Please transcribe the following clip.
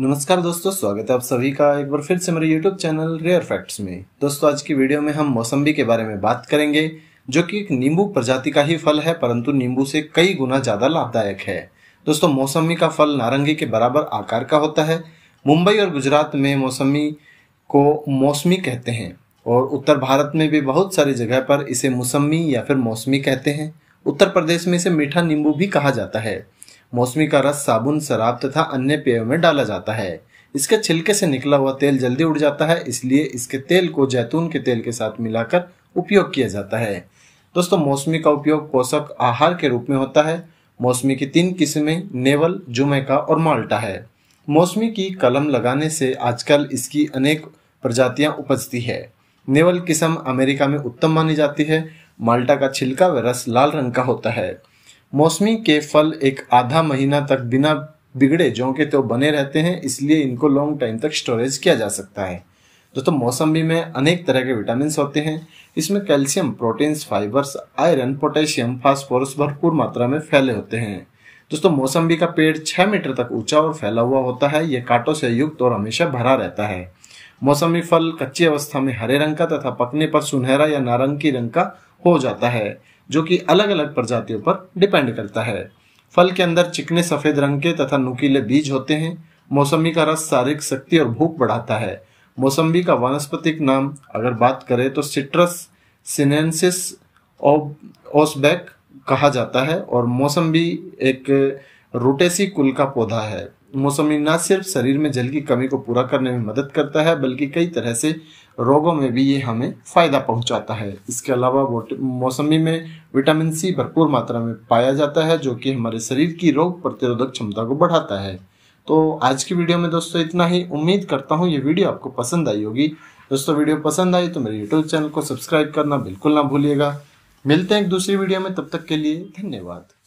नमस्कार दोस्तों स्वागत है आप सभी का एक बार फिर से मेरे YouTube चैनल रेयर फैक्ट्स में दोस्तों आज की वीडियो में हम मौसम्बी के बारे में बात करेंगे जो कि एक नींबू प्रजाति का ही फल है परंतु नींबू से कई गुना ज़्यादा लाभदायक है दोस्तों मौसम्बी का फल नारंगी के बराबर आकार का होता है मुंबई और गुजरात में मौसम्बी को मौसमी कहते हैं और उत्तर भारत में भी बहुत सारी जगह पर इसे मौसमी या फिर मौसमी कहते हैं उत्तर प्रदेश में इसे मीठा नींबू भी कहा जाता है मौसमी का रस साबुन शराब तथा अन्य पेय में डाला जाता है इसके छिलके से निकला हुआ तेल जल्दी उड़ जाता है इसलिए इसके तेल को जैतून के तेल के साथ मिलाकर उपयोग किया जाता है दोस्तों मौसमी का उपयोग पोषक आहार के रूप में होता है मौसमी की तीन किस्में नेवल का और माल्टा है मौसमी की कलम लगाने से आजकल इसकी अनेक प्रजातियां उपजती है नेवल किस्म अमेरिका में उत्तम मानी जाती है माल्टा का छिलका व रस लाल रंग का होता है मौसमी के फल एक आधा महीना तक बिना बिगड़े जो के तो बने रहते हैं इसलिए इनको लॉन्ग टाइम तक स्टोरेज किया जा सकता है दोस्तों मौसम्बी में अनेक तरह के विटामिन होते हैं इसमें calcium proteins fibres iron potassium phosphorus भरपूर मात्रा में फैले होते हैं दोस्तों मौसम्बी का पेड़ छह मीटर तक ऊंचा और फैला हुआ होता है यह कांटों से युक्त और हमेशा भरा रहता है मौसमी फल कच्ची अवस्था में हरे रंग का तथा पकने पर सुनहरा या नारंगी रंग का हो जाता है जो कि अलग अलग प्रजातियों पर डिपेंड करता है फल के अंदर चिकने सफेद रंग के तथा नुकीले बीज होते हैं मौसमी का रस शारीरिक शक्ति और भूख बढ़ाता है मौसमी का वनस्पतिक नाम अगर बात करें तो सिट्रस सिनेंसिस ओसबैक कहा जाता है और मौसमी एक रोटेसी कुल का पौधा है मौसमी न सिर्फ शरीर में जल की कमी को पूरा करने में मदद करता है बल्कि कई तरह से रोगों में भी ये हमें फ़ायदा पहुंचाता है इसके अलावा मौसमी में विटामिन सी भरपूर मात्रा में पाया जाता है जो कि हमारे शरीर की रोग प्रतिरोधक क्षमता को बढ़ाता है तो आज की वीडियो में दोस्तों इतना ही उम्मीद करता हूँ ये वीडियो आपको पसंद आई होगी दोस्तों वीडियो पसंद आई तो मेरे यूट्यूब चैनल को सब्सक्राइब करना बिल्कुल ना भूलिएगा मिलते हैं एक दूसरी वीडियो में तब तक के लिए धन्यवाद